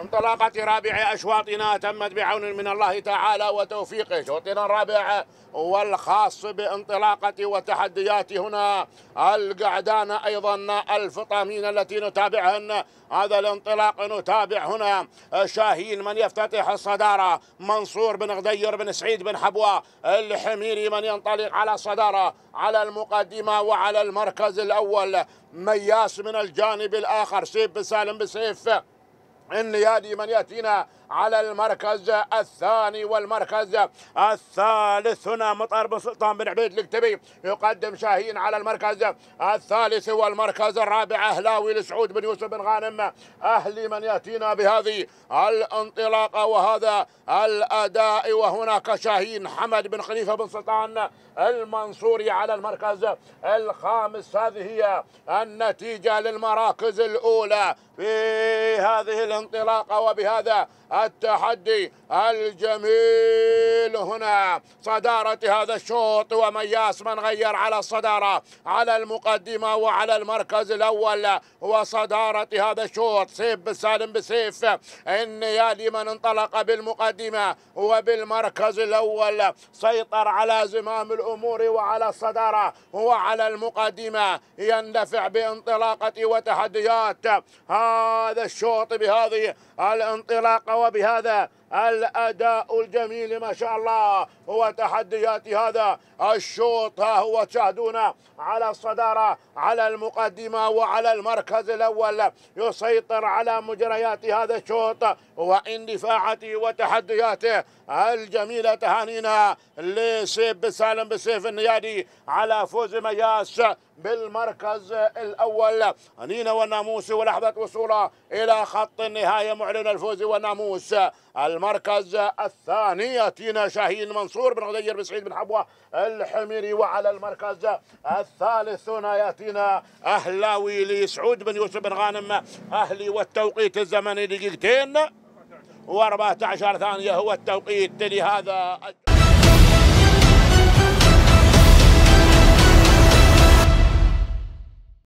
انطلاقة رابع أشواطنا تمت بعون من الله تعالى وتوفيقه شوطنا الرابع والخاص بانطلاقة وتحديات هنا القعدان أيضا الفطامين التي نتابعهن هذا الانطلاق نتابع هنا شاهين من يفتتح الصدارة منصور بن غدير بن سعيد بن حبوة الحميري من ينطلق على الصدارة على المقدمة وعلى المركز الأول مياس من الجانب الآخر سيف بن سالم النيادي من ياتينا على المركز الثاني والمركز الثالث هنا مطار بن سلطان بن عبيد الكتبي يقدم شاهين على المركز الثالث والمركز الرابع اهلاوي لسعود بن يوسف بن غانم اهلي من ياتينا بهذه الانطلاقه وهذا الاداء وهناك شاهين حمد بن خليفه بن سلطان المنصوري على المركز الخامس هذه هي النتيجه للمراكز الاولى في هذه الانطلاقه وبهذا التحدي الجميل تحتفل هنا صدارة هذا الشوط ومياس من غير على الصدارة على المقدمة وعلى المركز الأول وصدارة هذا الشوط سيف سالم بسيف إن يا لمن انطلق بالمقدمة وبالمركز الأول سيطر على زمام الأمور وعلى الصدارة وعلى المقدمة يندفع بانطلاقة وتحديات هذا الشوط بهذه الانطلاقة وبهذا الأداء الجميل ما شاء الله وتحديات هذا الشوط ها هو تشاهدون على الصدارة على المقدمة وعلى المركز الأول يسيطر على مجريات هذا الشوط واندفاعته وتحدياته الجميلة تهانينا لسيف بسالم بسيف النيادي على فوز مياس بالمركز الأول أنينا والناموس ولحظة وصوله إلى خط النهاية معلن الفوز والناموس المركز الثاني ياتينا شاهين منصور بن غدير بن سعيد بن حبوة الحميري وعلى المركز الثالث هنا ياتينا أهلاوي لسعود بن يوسف بن غانم أهلي والتوقيت الزمني دقيقتين و14 ثانية هو التوقيت لهذا